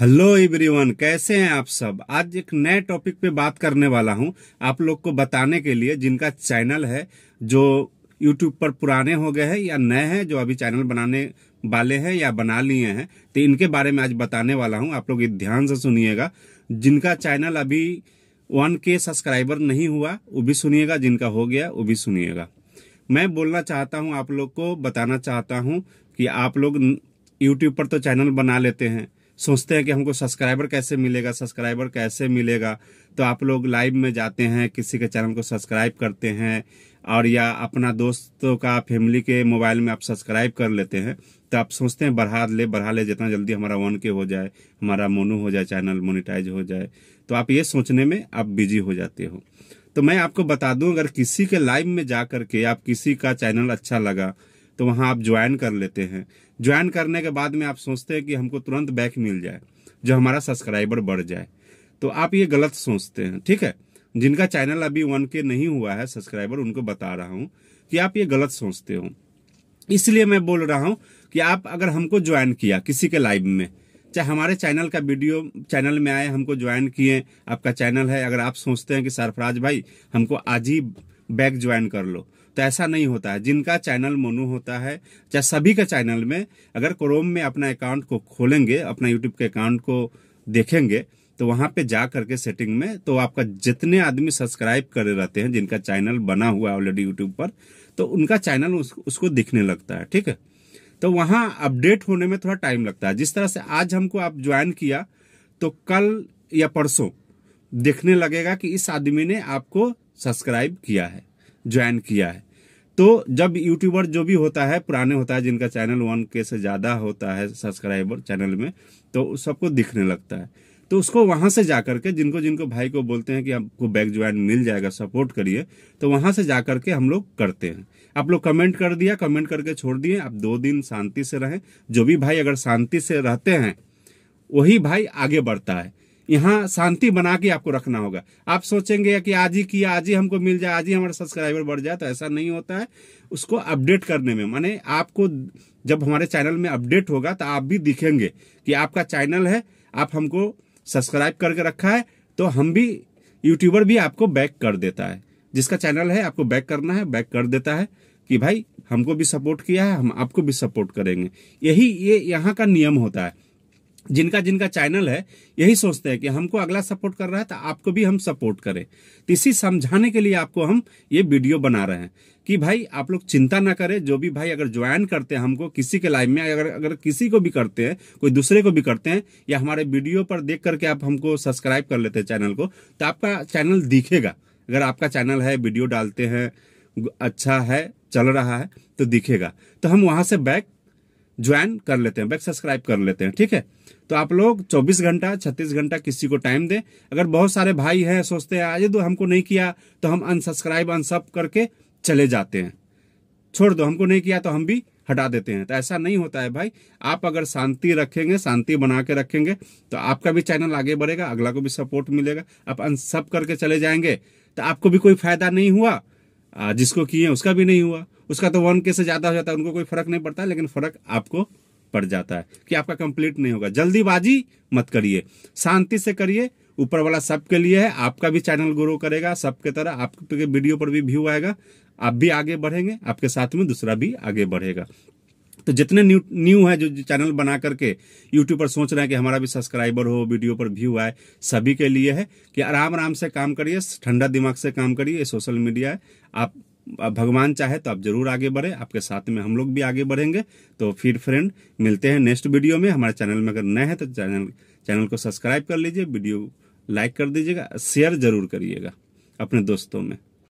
hello everyone कैसे हैं आप सब आज एक नए टॉपिक पे बात करने वाला हूं आप लोग को बताने के लिए जिनका चैनल है जो यूट्यूब पर पुराने हो गए हैं या नए हैं जो अभी चैनल बनाने वाले हैं या बना लिए हैं तो इनके बारे में आज बताने वाला हूं आप लोग ध्यान से सुनिएगा जिनका चैनल अभी वन के सब्सक्राइबर नहीं हुआ वो भी सुनिएगा जिनका हो गया वो भी सुनिएगा मैं बोलना चाहता हूँ आप लोग को बताना चाहता हूँ कि आप लोग यूट्यूब पर तो चैनल बना लेते हैं सोचते हैं कि हमको सब्सक्राइबर कैसे मिलेगा सब्सक्राइबर कैसे मिलेगा तो आप लोग लाइव में जाते हैं किसी के चैनल को सब्सक्राइब करते हैं और या अपना दोस्तों का फैमिली के मोबाइल में आप सब्सक्राइब कर लेते हैं तो आप सोचते हैं बढ़ा ले बढ़ा ले जितना जल्दी हमारा वन के हो जाए हमारा मोनू हो जाए चैनल मोनिटाइज हो जाए तो आप ये सोचने में आप बिजी हो जाते हो तो मैं आपको बता दूं अगर किसी के लाइव में जा करके आप किसी का चैनल अच्छा लगा तो वहाँ आप ज्वाइन कर लेते हैं ज्वाइन करने के बाद में आप सोचते हैं कि हमको तुरंत बैक मिल जाए जो हमारा सब्सक्राइबर बढ़ जाए तो आप ये गलत सोचते हैं ठीक है जिनका चैनल अभी वन के नहीं हुआ है सब्सक्राइबर उनको बता रहा हूँ कि आप ये गलत सोचते हो इसलिए मैं बोल रहा हूँ कि आप अगर हमको ज्वाइन किया किसी के लाइव में चाहे हमारे चैनल का वीडियो चैनल में आए हमको ज्वाइन किए आपका चैनल है अगर आप सोचते हैं कि सरफराज भाई हमको आज ही बैक ज्वाइन कर लो तो ऐसा नहीं होता है जिनका चैनल मोनू होता है चाहे सभी का चैनल में अगर क्रोम में अपना अकाउंट को खोलेंगे अपना यूट्यूब के अकाउंट को देखेंगे तो वहां पे जा करके सेटिंग में तो आपका जितने आदमी सब्सक्राइब करे रहते हैं जिनका चैनल बना हुआ है ऑलरेडी यूट्यूब पर तो उनका चैनल उस, उसको दिखने लगता है ठीक है तो वहां अपडेट होने में थोड़ा टाइम लगता है जिस तरह से आज हमको आप ज्वाइन किया तो कल या परसों देखने लगेगा कि इस आदमी ने आपको सब्सक्राइब किया है ज्वाइन किया है तो जब यूट्यूबर जो भी होता है पुराने होता है जिनका चैनल वन के से ज़्यादा होता है सब्सक्राइबर चैनल में तो सबको दिखने लगता है तो उसको वहां से जाकर के जिनको जिनको भाई को बोलते हैं कि आपको बैक ज्वाइन मिल जाएगा सपोर्ट करिए तो वहां से जाकर के हम लोग करते हैं आप लोग कमेंट कर दिया कमेंट करके छोड़ दिए आप दो दिन शांति से रहें जो भी भाई अगर शांति से रहते हैं वही भाई आगे बढ़ता है यहाँ शांति बना के आपको रखना होगा आप सोचेंगे कि आज ही किया आज ही हमको मिल जाए आज ही हमारा सब्सक्राइबर बढ़ जाए तो ऐसा नहीं होता है उसको अपडेट करने में माने आपको जब हमारे चैनल में अपडेट होगा तो आप भी दिखेंगे कि आपका चैनल है आप हमको सब्सक्राइब करके रखा है तो हम भी यूट्यूबर भी आपको बैक कर देता है जिसका चैनल है आपको बैक करना है बैक कर देता है कि भाई हमको भी सपोर्ट किया है हम आपको भी सपोर्ट करेंगे यही ये यहाँ का नियम होता है जिनका जिनका चैनल है यही सोचते हैं कि हमको अगला सपोर्ट कर रहा है तो आपको भी हम सपोर्ट करें तो इसी समझाने के लिए आपको हम ये वीडियो बना रहे हैं कि भाई आप लोग चिंता ना करें जो भी भाई अगर ज्वाइन करते हैं हमको किसी के लाइफ में अगर अगर किसी को भी करते हैं कोई दूसरे को भी करते हैं या हमारे वीडियो पर देख करके आप हमको सब्सक्राइब कर लेते हैं चैनल को तो आपका चैनल दिखेगा अगर आपका चैनल है वीडियो डालते हैं अच्छा है चल रहा है तो दिखेगा तो हम वहां से बैक ज्वाइन कर लेते हैं सब्सक्राइब कर लेते हैं ठीक है तो आप लोग 24 घंटा 36 घंटा किसी को टाइम दें अगर बहुत सारे भाई हैं सोचते हैं आज तो हमको नहीं किया तो हम अनसब्सक्राइब अनसब करके चले जाते हैं छोड़ दो हमको नहीं किया तो हम भी हटा देते हैं तो ऐसा नहीं होता है भाई आप अगर शांति रखेंगे शांति बना के रखेंगे तो आपका भी चैनल आगे बढ़ेगा अगला को भी सपोर्ट मिलेगा आप अनसब करके चले जाएंगे तो आपको भी कोई फायदा नहीं हुआ जिसको किए उसका भी नहीं हुआ उसका तो वन के से ज्यादा हो जाता है उनको कोई फर्क नहीं पड़ता लेकिन फर्क आपको पड़ जाता है कि आपका कंप्लीट नहीं होगा जल्दीबाजी मत करिए शांति से करिए ऊपर वाला सबके लिए है आपका भी चैनल ग्रो करेगा सबके तरह आपके वीडियो पर भी व्यू आएगा आप भी आगे बढ़ेंगे आपके साथ में दूसरा भी आगे बढ़ेगा तो जितने न्यू न्यू है जो चैनल बना करके यूट्यूब पर सोच रहे हैं कि हमारा भी सब्सक्राइबर हो वीडियो पर व्यू आए सभी के लिए है कि आराम आराम से काम करिए ठंडा दिमाग से काम करिए सोशल मीडिया है आप भगवान चाहे तो आप जरूर आगे बढ़े आपके साथ में हम लोग भी आगे बढ़ेंगे तो फिर फ्रेंड मिलते हैं नेक्स्ट वीडियो में हमारे चैनल में अगर नए हैं तो चैनल चैनल को सब्सक्राइब कर लीजिए वीडियो लाइक कर दीजिएगा शेयर जरूर करिएगा अपने दोस्तों में